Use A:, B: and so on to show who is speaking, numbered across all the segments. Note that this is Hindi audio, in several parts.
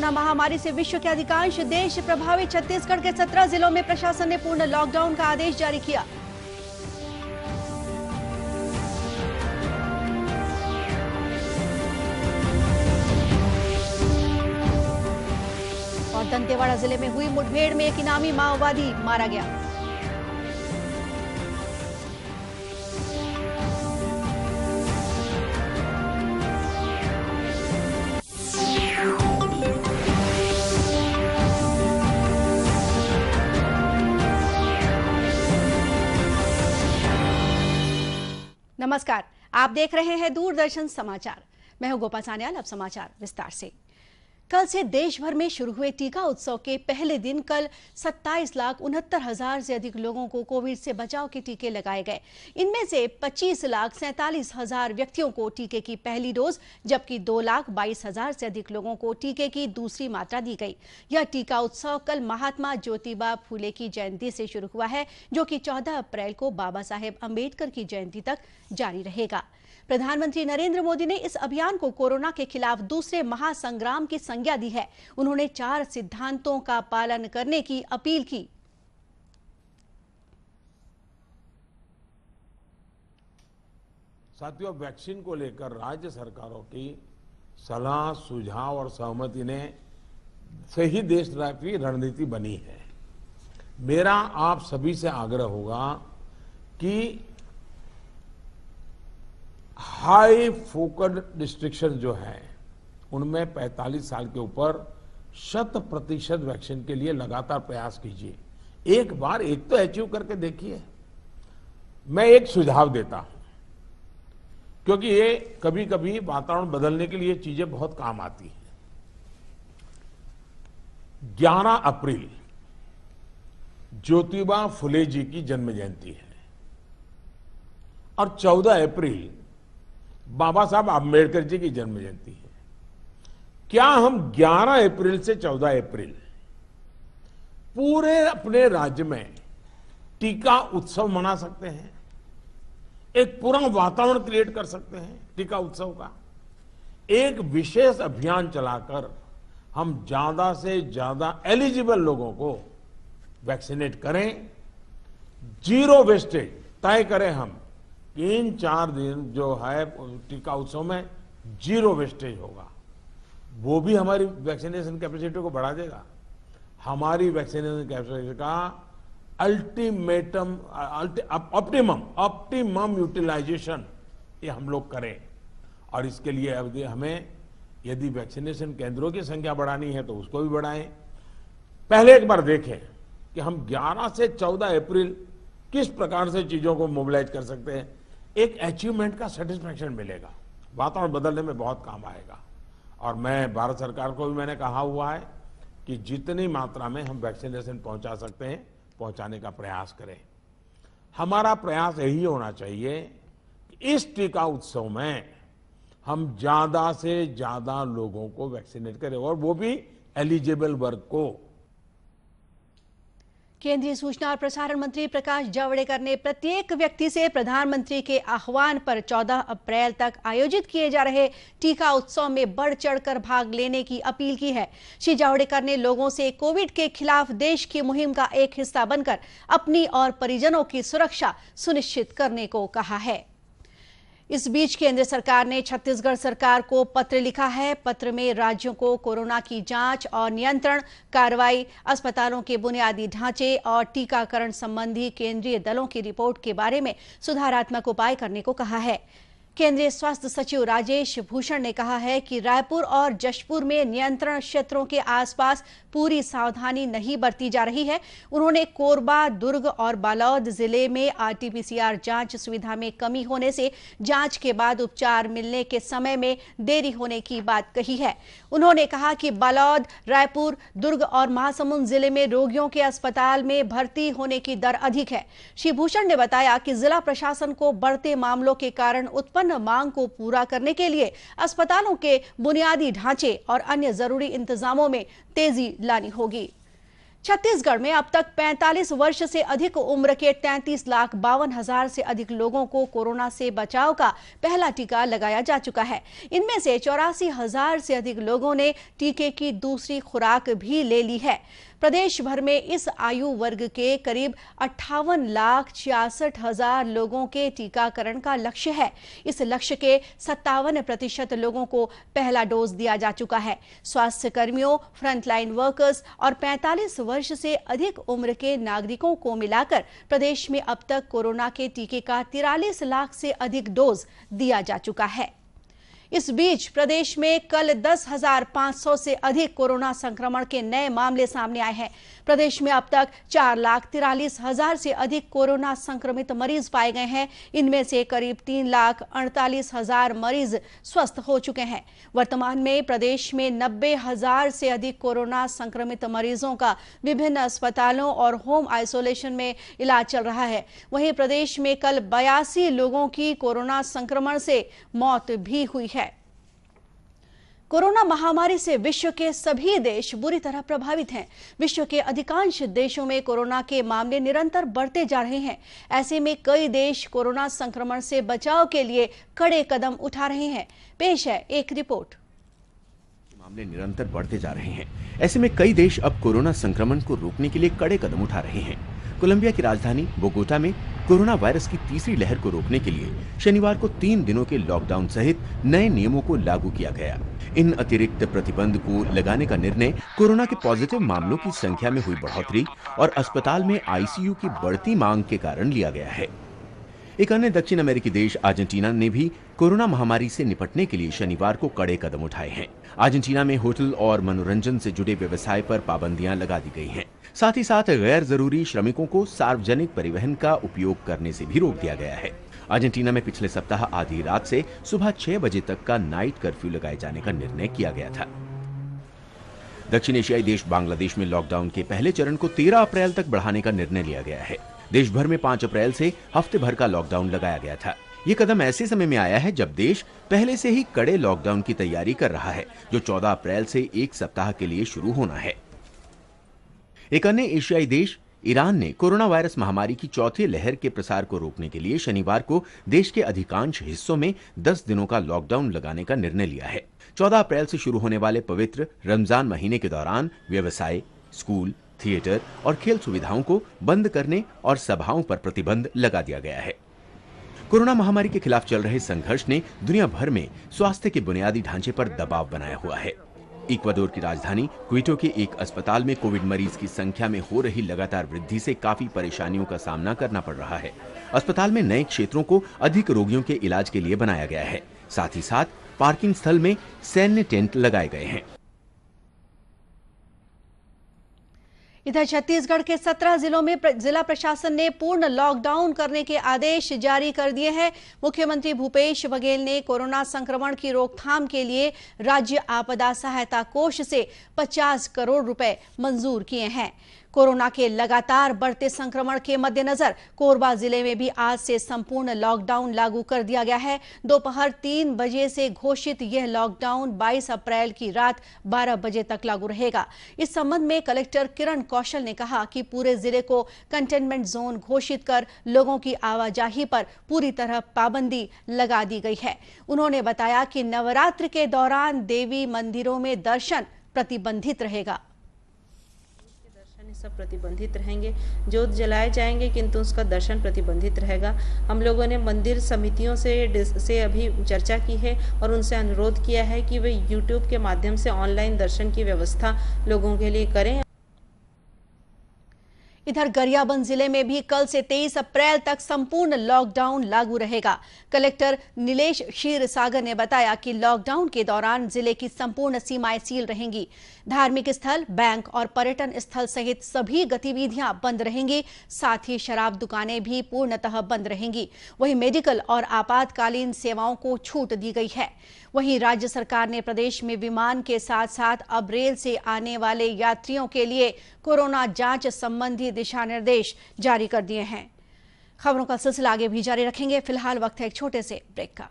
A: कोरोना महामारी से विश्व के अधिकांश देश प्रभावित छत्तीसगढ़ के 17 जिलों में प्रशासन ने पूर्ण लॉकडाउन का आदेश जारी किया और दंतेवाड़ा जिले में हुई मुठभेड़ में एक इनामी माओवादी मारा गया नमस्कार आप देख रहे हैं दूरदर्शन समाचार मैं हूं गोपा सान्याल अब समाचार विस्तार से कल से देश भर में शुरू हुए टीका उत्सव के पहले दिन कल सत्ताईस लाख उनहत्तर हजार से अधिक लोगों को कोविड से बचाव के टीके लगाए गए इनमें से पच्चीस लाख सैंतालीस हजार व्यक्तियों को टीके की पहली डोज जबकि दो लाख बाईस हजार से अधिक लोगों को टीके की दूसरी मात्रा दी गई यह टीका उत्सव कल महात्मा ज्योतिबा फूले की जयंती से शुरू हुआ है जो कि चौदह अप्रैल को बाबा साहेब अम्बेडकर की जयंती तक जारी रहेगा प्रधानमंत्री नरेंद्र मोदी ने इस अभियान को कोरोना के खिलाफ दूसरे महासंग्राम की संज्ञा दी है उन्होंने चार सिद्धांतों का पालन करने की अपील की
B: साथियों वैक्सीन को लेकर राज्य सरकारों की सलाह सुझाव और सहमति ने सही देशव्यापी रणनीति बनी है मेरा आप सभी से आग्रह होगा कि हाई फोकड डिस्ट्रिक्शन जो है उनमें 45 साल के ऊपर शत प्रतिशत वैक्सीन के लिए लगातार प्रयास कीजिए एक बार एक तो अचीव करके देखिए मैं एक सुझाव देता हूं क्योंकि ये कभी कभी वातावरण बदलने के लिए चीजें बहुत काम आती हैं 11 अप्रैल ज्योतिबा फुले जी की जन्म जयंती है और 14 अप्रैल बाबा साहब आम्बेडकर जी की जन्म जयंती है क्या हम 11 अप्रैल से 14 अप्रैल पूरे अपने राज्य में टीका उत्सव मना सकते हैं एक पूरा वातावरण क्रिएट कर सकते हैं टीका उत्सव का एक विशेष अभियान चलाकर हम ज्यादा से ज्यादा एलिजिबल लोगों को वैक्सीनेट करें जीरो वेस्टेज तय करें हम तीन चार दिन जो है टीका उत्सव में जीरो वेस्टेज होगा वो भी हमारी वैक्सीनेशन कैपेसिटी को बढ़ा देगा हमारी वैक्सीनेशन कैपेसिटी का अल्टीमेटम ऑप्टिमम ऑप्टिमम यूटिलाइजेशन ये हम लोग करें और इसके लिए अब हमें यदि वैक्सीनेशन केंद्रों की संख्या बढ़ानी है तो उसको भी बढ़ाएं पहले एक बार देखें कि हम 11 से 14 अप्रैल किस प्रकार से चीज़ों को मोबिलाइज कर सकते हैं एक अचीवमेंट का सेटिस्फेक्शन मिलेगा वातावरण बदलने में बहुत काम आएगा और मैं भारत सरकार को भी मैंने कहा हुआ है कि जितनी मात्रा में हम वैक्सीनेशन पहुंचा सकते हैं पहुंचाने का प्रयास करें हमारा प्रयास यही होना चाहिए कि इस टीका उत्सव में हम ज़्यादा से ज़्यादा लोगों को वैक्सीनेट करें और वो भी एलिजिबल वर्ग को
A: केंद्रीय सूचना और प्रसारण मंत्री प्रकाश जावड़ेकर ने प्रत्येक व्यक्ति से प्रधानमंत्री के आह्वान पर 14 अप्रैल तक आयोजित किए जा रहे टीका उत्सव में बढ़ चढ़कर भाग लेने की अपील की है श्री जावड़ेकर ने लोगों से कोविड के खिलाफ देश की मुहिम का एक हिस्सा बनकर अपनी और परिजनों की सुरक्षा सुनिश्चित करने को कहा है इस बीच केंद्र सरकार ने छत्तीसगढ़ सरकार को पत्र लिखा है पत्र में राज्यों को कोरोना की जांच और नियंत्रण कार्रवाई अस्पतालों के बुनियादी ढांचे और टीकाकरण संबंधी केंद्रीय दलों की रिपोर्ट के बारे में सुधारात्मक उपाय करने को कहा है केंद्रीय स्वास्थ्य सचिव राजेश भूषण ने कहा है कि रायपुर और जशपुर में नियंत्रण क्षेत्रों के आसपास पूरी सावधानी नहीं बरती जा रही है उन्होंने कोरबा दुर्ग और बालौद जिले में आरटीपीसीआर जांच सुविधा में कमी होने से जांच के बाद उपचार मिलने के समय में देरी होने की बात कही है उन्होंने कहा कि बालौद रायपुर दुर्ग और महासमुंद जिले में रोगियों के अस्पताल में भर्ती होने की दर अधिक है श्री भूषण ने बताया कि जिला प्रशासन को बढ़ते मामलों के कारण उत्पन्न विभिन्न मांग को पूरा करने के लिए अस्पतालों के बुनियादी ढांचे और अन्य जरूरी इंतजामों में तेजी लानी होगी छत्तीसगढ़ में अब तक 45 वर्ष से अधिक उम्र के तैतीस लाख बावन हजार से अधिक लोगों को कोरोना से बचाव का पहला टीका लगाया जा चुका है इनमें से चौरासी हजार से अधिक लोगों ने टीके की दूसरी खुराक भी ले ली है प्रदेश भर में इस आयु वर्ग के करीब अट्ठावन लाख छियासठ हजार लोगों के टीकाकरण का लक्ष्य है इस लक्ष्य के सत्तावन प्रतिशत लोगों को पहला डोज दिया जा चुका है स्वास्थ्य कर्मियों फ्रंटलाइन वर्कर्स और 45 वर्ष से अधिक उम्र के नागरिकों को मिलाकर प्रदेश में अब तक कोरोना के टीके का तिरालीस लाख से अधिक डोज दिया जा चुका है इस बीच प्रदेश में कल 10,500 से अधिक कोरोना संक्रमण के नए मामले सामने आए हैं प्रदेश में अब तक चार लाख तिरालीस हजार से अधिक कोरोना संक्रमित मरीज पाए गए हैं इनमें से करीब तीन लाख अड़तालीस हजार मरीज स्वस्थ हो चुके हैं वर्तमान में प्रदेश में नब्बे हजार से अधिक कोरोना संक्रमित मरीजों का विभिन्न अस्पतालों और होम आइसोलेशन में इलाज चल रहा है वहीं प्रदेश में कल बयासी लोगों की कोरोना संक्रमण से मौत भी हुई है कोरोना महामारी से विश्व के सभी देश बुरी तरह प्रभावित हैं विश्व के अधिकांश देशों में कोरोना के मामले निरंतर बढ़ते जा रहे हैं ऐसे में कई देश कोरोना संक्रमण से बचाव के लिए कड़े कदम उठा रहे हैं पेश है एक रिपोर्ट
C: मामले निरंतर बढ़ते जा रहे हैं ऐसे में कई देश अब कोरोना संक्रमण को रोकने के लिए कड़े कदम उठा रहे हैं कोलंबिया की राजधानी बोगोटा में कोरोना वायरस की तीसरी लहर को रोकने के लिए शनिवार को तीन दिनों के लॉकडाउन सहित नए नियमों को लागू किया गया इन अतिरिक्त प्रतिबंध को लगाने का निर्णय कोरोना के पॉजिटिव मामलों की संख्या में हुई बढ़ोतरी और अस्पताल में आईसीयू की बढ़ती मांग के कारण लिया गया है एक अन्य दक्षिण अमेरिकी देश अर्जेंटीना ने भी कोरोना महामारी से निपटने के लिए शनिवार को कड़े कदम उठाए हैं अर्जेंटीना में होटल और मनोरंजन से जुड़े व्यवसाय पर पाबंदियां लगा दी गई हैं साथ ही साथ गैर जरूरी श्रमिकों को सार्वजनिक परिवहन का उपयोग करने से भी रोक दिया गया है अर्जेंटीना में पिछले सप्ताह आधी रात से सुबह छह बजे तक का नाइट कर्फ्यू लगाए जाने का निर्णय किया गया था दक्षिण एशियाई देश बांग्लादेश में लॉकडाउन के पहले चरण को 13 अप्रैल तक बढ़ाने का निर्णय लिया गया है देश भर में 5 अप्रैल से हफ्ते भर का लॉकडाउन लगाया गया था ये कदम ऐसे समय में आया है जब देश पहले से ही कड़े लॉकडाउन की तैयारी कर रहा है जो 14 अप्रैल से एक सप्ताह के लिए शुरू होना है एक अन्य एशियाई देश ईरान ने कोरोना वायरस महामारी की चौथी लहर के प्रसार को रोकने के लिए शनिवार को देश के अधिकांश हिस्सों में 10 दिनों का लॉकडाउन लगाने का निर्णय लिया है 14 अप्रैल से शुरू होने वाले पवित्र रमजान महीने के दौरान व्यवसाय स्कूल थिएटर और खेल सुविधाओं को बंद करने और सभाओं पर प्रतिबंध लगा दिया गया है कोरोना महामारी के खिलाफ चल रहे संघर्ष ने दुनिया भर में स्वास्थ्य के बुनियादी ढांचे पर दबाव बनाया हुआ है इक्वाडोर की राजधानी क्विटो के एक अस्पताल में कोविड मरीज की संख्या में हो रही लगातार वृद्धि से काफी परेशानियों का सामना करना पड़ रहा है अस्पताल में नए क्षेत्रों को अधिक रोगियों के इलाज के लिए बनाया गया है साथ ही साथ पार्किंग स्थल में सैन्य टेंट लगाए गए
B: हैं
A: इधर छत्तीसगढ़ के 17 जिलों में जिला प्रशासन ने पूर्ण लॉकडाउन करने के आदेश जारी कर दिए हैं मुख्यमंत्री भूपेश बघेल ने कोरोना संक्रमण की रोकथाम के लिए राज्य आपदा सहायता कोष से 50 करोड़ रुपए मंजूर किए हैं कोरोना के लगातार बढ़ते संक्रमण के मद्देनजर कोरबा जिले में भी आज से संपूर्ण लॉकडाउन लागू कर दिया गया है दोपहर तीन बजे से घोषित यह लॉकडाउन 22 अप्रैल की रात 12 बजे तक लागू रहेगा इस संबंध में कलेक्टर किरण कौशल ने कहा कि पूरे जिले को कंटेनमेंट जोन घोषित कर लोगों की आवाजाही पर पूरी तरह पाबंदी लगा दी गई है उन्होंने बताया कि नवरात्र के दौरान देवी मंदिरों में दर्शन प्रतिबंधित रहेगा सब प्रतिबंधित रहेंगे जोत जलाए जाएंगे किंतु उसका दर्शन प्रतिबंधित रहेगा हम लोगों ने मंदिर समितियों से से अभी चर्चा की है और उनसे अनुरोध किया है कि वे यूट्यूब के माध्यम से ऑनलाइन दर्शन की व्यवस्था लोगों के लिए करें इधर गरियाबंद जिले में भी कल से 23 अप्रैल तक संपूर्ण लॉकडाउन लागू रहेगा कलेक्टर नीलेश क्षीर सागर ने बताया कि लॉकडाउन के दौरान जिले की संपूर्ण सीमाएं सील रहेंगी धार्मिक स्थल बैंक और पर्यटन स्थल सहित सभी गतिविधियां बंद रहेंगी साथ ही शराब दुकानें भी पूर्णतः बंद रहेंगी वहीं मेडिकल और आपातकालीन सेवाओं को छूट दी गई है वहीं राज्य सरकार ने प्रदेश में विमान के साथ साथ अब रेल से आने वाले यात्रियों के लिए कोरोना जांच संबंधी दिशा निर्देश जारी कर दिए हैं खबरों का सिलसिला आगे भी जारी रखेंगे फिलहाल वक्त है एक छोटे से ब्रेक का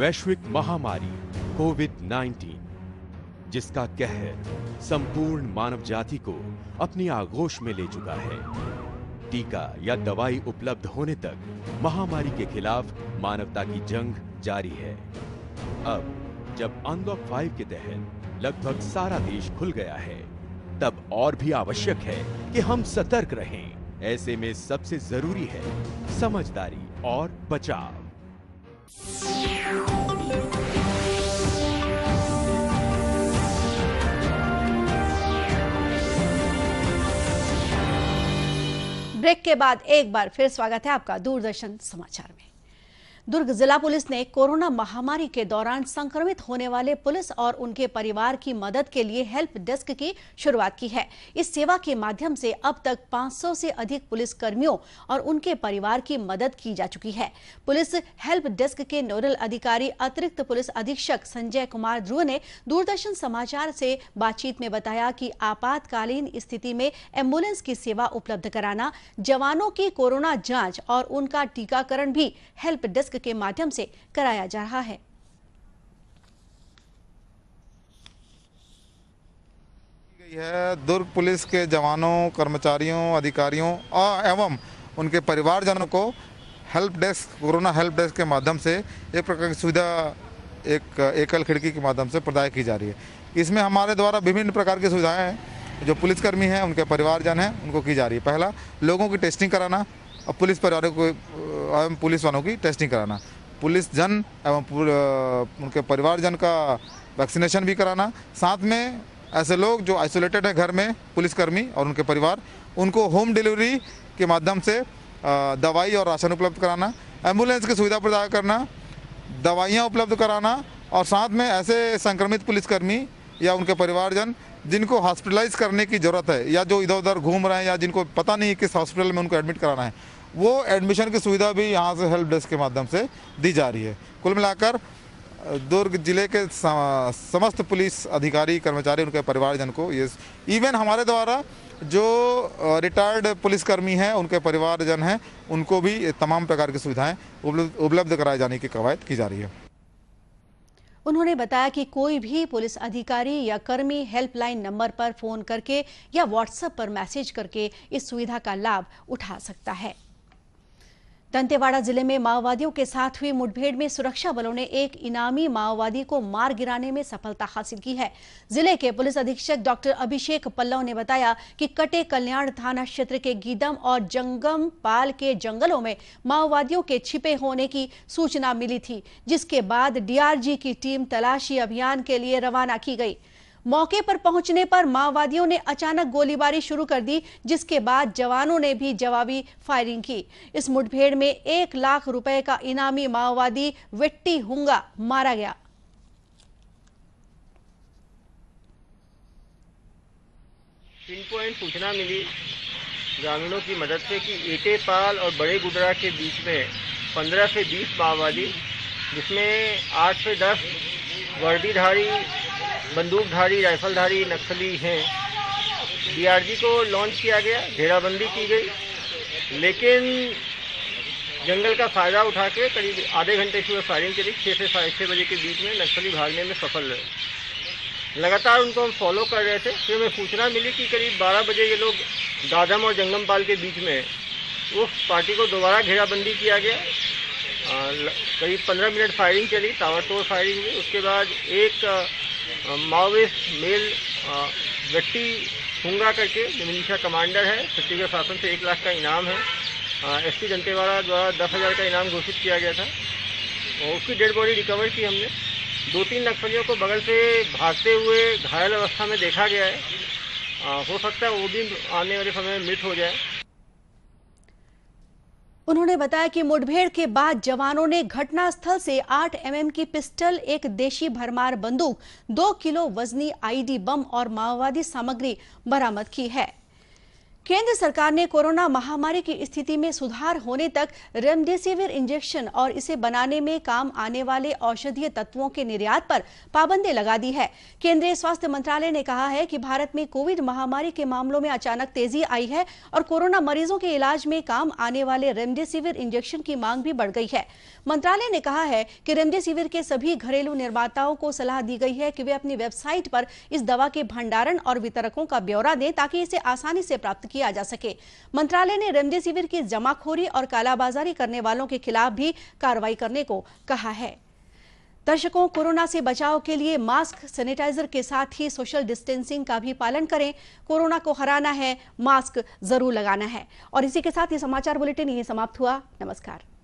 C: वैश्विक महामारी कोविड 19 जिसका कहर संपूर्ण मानव जाति को अपनी आगोश में ले चुका है टीका या दवाई उपलब्ध होने तक महामारी के खिलाफ मानवता की जंग जारी है अब जब अनलॉक फाइव के तहत लगभग सारा देश खुल गया है तब और भी आवश्यक है कि हम सतर्क रहें ऐसे में सबसे जरूरी है समझदारी और बचाव
A: ब्रेक के बाद एक बार फिर स्वागत है आपका दूरदर्शन समाचार में दुर्ग जिला पुलिस ने कोरोना महामारी के दौरान संक्रमित होने वाले पुलिस और उनके परिवार की मदद के लिए हेल्प डेस्क की शुरुआत की है इस सेवा के माध्यम से अब तक 500 से अधिक पुलिस कर्मियों और उनके परिवार की मदद की जा चुकी है पुलिस हेल्प डेस्क के नोडल अधिकारी अतिरिक्त पुलिस अधीक्षक संजय कुमार ध्रुव ने दूरदर्शन समाचार से बातचीत में बताया की आपातकालीन स्थिति में एम्बुलेंस की सेवा उपलब्ध कराना जवानों की कोरोना जाँच और उनका टीकाकरण भी हेल्प डेस्क डेस्क के माध्यम से कराया जा रहा है
D: यह दुर्ग पुलिस के जवानों कर्मचारियों अधिकारियों और एवं उनके परिवारजनों को help desk corona help desk के माध्यम से एक प्रकार की सुविधा एक एकल खिड़की के माध्यम से प्रदाय की जा रही है इसमें हमारे द्वारा विभिन्न प्रकार की सुविधाएं जो पुलिसकर्मी हैं उनके परिवारजन हैं उनको की जा रही है पहला लोगों की टेस्टिंग कराना और पुलिस परिवारों को एवं पुलिस वालों की टेस्टिंग कराना पुलिस जन एवं उनके परिवार जन का वैक्सीनेशन भी कराना साथ में ऐसे लोग जो आइसोलेटेड हैं घर में पुलिसकर्मी और उनके परिवार उनको होम डिलीवरी के माध्यम से दवाई और राशन उपलब्ध कराना एम्बुलेंस की सुविधा प्रदान करना दवाइयाँ उपलब्ध कराना और साथ में ऐसे संक्रमित पुलिसकर्मी या उनके परिवारजन जिनको हॉस्पिटलाइज करने की ज़रूरत है या जो इधर उधर घूम रहे हैं या जिनको पता नहीं है किस हॉस्पिटल में उनको एडमिट कराना है वो एडमिशन की सुविधा भी यहाँ से हेल्प डेस्क के माध्यम से दी जा रही है कुल मिलाकर दुर्ग जिले के समस्त पुलिस अधिकारी कर्मचारी उनके परिवारजन को ये इवन हमारे द्वारा जो रिटायर्ड पुलिसकर्मी हैं उनके परिवारजन हैं उनको भी तमाम प्रकार की सुविधाएं उपलब्ध कराए जाने की कवायद की जा रही है
A: उन्होंने बताया कि कोई भी पुलिस अधिकारी या कर्मी हेल्पलाइन नंबर पर फोन करके या व्हाट्सएप पर मैसेज करके इस सुविधा का लाभ उठा सकता है दंतेवाड़ा जिले में माओवादियों के साथ हुई मुठभेड़ में सुरक्षा बलों ने एक इनामी माओवादी को मार गिराने में सफलता हासिल की है जिले के पुलिस अधीक्षक डॉक्टर अभिषेक पल्लव ने बताया कि कटे कल्याण थाना क्षेत्र के गीदम और जंगम पाल के जंगलों में माओवादियों के छिपे होने की सूचना मिली थी जिसके बाद डीआरजी की टीम तलाशी अभियान के लिए रवाना की गई मौके पर पहुंचने पर माओवादियों ने अचानक गोलीबारी शुरू कर दी जिसके बाद जवानों ने भी जवाबी फायरिंग की इस मुठभेड़ में एक लाख रुपए का इनामी माओवादी वेट्टी हुंगा मारा गया
E: सूचना मिली ग्रामीणों की मदद से कि एटेपाल और बड़े गुदरा के बीच में 15 से 20 माओवादी जिसमें 8 से 10 वर्दीधारी बंदूकधारी राइफलधारी नक्सली हैं डीआरजी को लॉन्च किया गया घेराबंदी की गई लेकिन जंगल का फायदा उठा के करीब आधे घंटे की वह फायरिंग करी छः से साढ़े छः बजे के बीच में नक्सली भागने में सफल रहे लगातार उनको हम फॉलो कर रहे थे फिर हमें सूचना मिली कि करीब 12 बजे ये लोग दादम और पाल के बीच में वो पार्टी को दोबारा घेराबंदी किया गया करीब 15 मिनट फायरिंग चली तोड़ फायरिंग हुई उसके बाद एक माओवाइस्ट मेल व्यक्ति हुंगा करके मिलिशिया कमांडर है छत्तीसगढ़ शासन से एक लाख का इनाम है एस पी दंतेवाड़ा द्वारा दस हज़ार का इनाम घोषित किया गया था और उसकी डेड बॉडी रिकवर की हमने दो तीन नक्सलियों को बगल से भागते हुए घायल अवस्था में देखा गया है आ, हो सकता है वो भी आने वाले समय में मृत हो जाए
A: उन्होंने बताया कि मुठभेड़ के बाद जवानों ने घटनास्थल से 8 एमएम की पिस्टल एक देशी भरमार बंदूक दो किलो वजनी आईडी बम और माओवादी सामग्री बरामद की है केंद्र सरकार ने कोरोना महामारी की स्थिति में सुधार होने तक रेमडेसिविर इंजेक्शन और इसे बनाने में काम आने वाले औषधीय तत्वों के निर्यात पर पाबंदी लगा दी है केंद्रीय स्वास्थ्य मंत्रालय ने कहा है कि भारत में कोविड महामारी के मामलों में अचानक तेजी आई है और कोरोना मरीजों के इलाज में काम आने वाले रेमडेसिविर इंजेक्शन की मांग भी बढ़ गई है मंत्रालय ने कहा है कि रेमडेसिविर के सभी घरेलू निर्माताओं को सलाह दी गई है कि वे अपनी वेबसाइट पर इस दवा के भंडारण और वितरकों का ब्यौरा दें ताकि इसे आसानी से प्राप्त किया किया जा सके मंत्रालय ने रेमडेसिविर की जमाखोरी और कालाबाजारी करने वालों के खिलाफ भी कार्रवाई करने को कहा है दर्शकों कोरोना से बचाव के लिए मास्क सैनिटाइजर के साथ ही सोशल डिस्टेंसिंग का भी पालन करें कोरोना को हराना है मास्क जरूर लगाना है और इसी के साथ ये समाचार बुलेटिन यही समाप्त हुआ नमस्कार